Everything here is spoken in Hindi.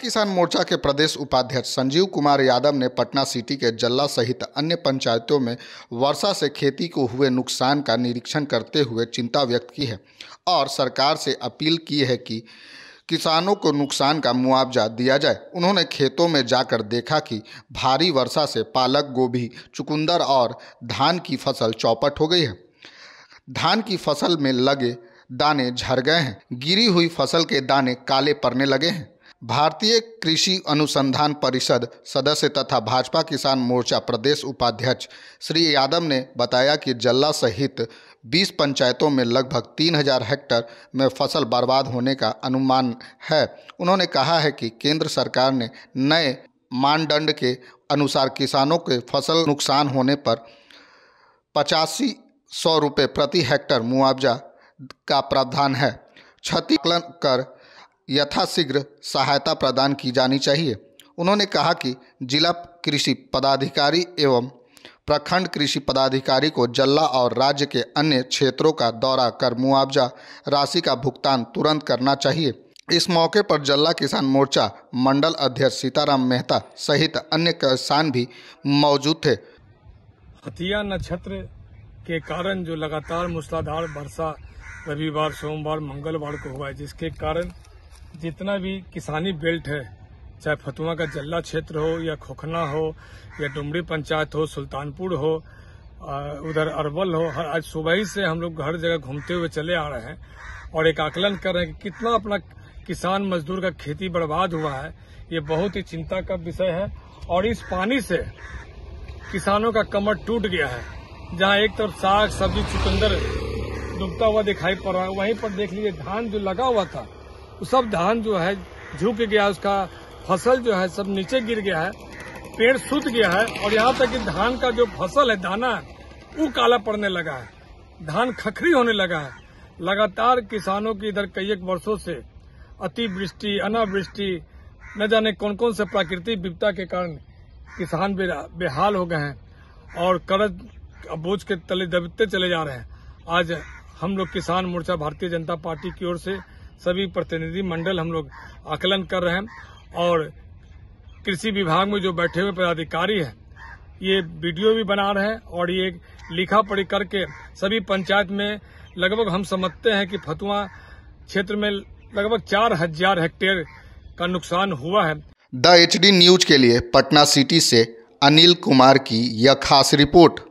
किसान मोर्चा के प्रदेश उपाध्यक्ष संजीव कुमार यादव ने पटना सिटी के जल्ला सहित अन्य पंचायतों में वर्षा से खेती को हुए नुकसान का निरीक्षण करते हुए चिंता व्यक्त की है और सरकार से अपील की है कि किसानों को नुकसान का मुआवजा दिया जाए उन्होंने खेतों में जाकर देखा कि भारी वर्षा से पालक गोभी चुकंदर और धान की फसल चौपट हो गई है धान की फसल में लगे दाने झड़ गए हैं गिरी हुई फसल के दाने काले पड़ने लगे हैं भारतीय कृषि अनुसंधान परिषद सदस्य तथा भाजपा किसान मोर्चा प्रदेश उपाध्यक्ष श्री यादव ने बताया कि जल्ला सहित 20 पंचायतों में लगभग 3000 हेक्टर में फसल बर्बाद होने का अनुमान है उन्होंने कहा है कि केंद्र सरकार ने नए मानदंड के अनुसार किसानों के फसल नुकसान होने पर पचासी सौ रुपये प्रति हेक्टर मुआवजा का प्रावधान है क्षतिकलन कर यथाशीघ्र सहायता प्रदान की जानी चाहिए उन्होंने कहा कि जिला कृषि पदाधिकारी एवं प्रखंड कृषि पदाधिकारी को जल्ला और राज्य के अन्य क्षेत्रों का दौरा कर मुआवजा राशि का भुगतान तुरंत करना चाहिए इस मौके पर जल्ला किसान मोर्चा मंडल अध्यक्ष सीताराम मेहता सहित अन्य किसान भी मौजूद थे हथिया नक्षत्र के कारण जो लगातार मूसलाधार वर्षा रविवार सोमवार मंगलवार को हुआ है जिसके कारण जितना भी किसानी बेल्ट है चाहे फतुआ का जल्ला क्षेत्र हो या खोखना हो या डुमरी पंचायत हो सुल्तानपुर हो उधर अरवल हो हर आज सुबह ही से हम लोग हर जगह घूमते हुए चले आ रहे हैं और एक आकलन कर रहे हैं कि कितना अपना किसान मजदूर का खेती बर्बाद हुआ है ये बहुत ही चिंता का विषय है और इस पानी से किसानों का कमर टूट गया है जहाँ एक तरफ साग सब्जी चुकंदर डूबता हुआ दिखाई पड़ रहा है वहीं पर देख लीजिए धान जो लगा हुआ था सब धान जो है झुक गया उसका फसल जो है सब नीचे गिर गया है पेड़ सूत गया है और यहाँ तक कि धान का जो फसल है दाना वो काला पड़ने लगा है धान खखरी होने लगा है लगातार किसानों की इधर कई एक वर्षों से अतिवृष्टि अनावृष्टि न जाने कौन कौन से प्राकृतिक विपदा के कारण किसान बेहाल हो गए हैं और कर्ज बोझ के तले दबते चले जा रहे हैं आज हम लोग किसान मोर्चा भारतीय जनता पार्टी की ओर से सभी प्रतिनिधि मंडल हम लोग आकलन कर रहे हैं और कृषि विभाग में जो बैठे हुए पदाधिकारी हैं ये वीडियो भी बना रहे हैं और ये लिखा पढ़ी करके सभी पंचायत में लगभग हम समझते हैं कि फतुआ क्षेत्र में लगभग चार हजार हेक्टेयर का नुकसान हुआ है द एच न्यूज के लिए पटना सिटी से अनिल कुमार की यह खास रिपोर्ट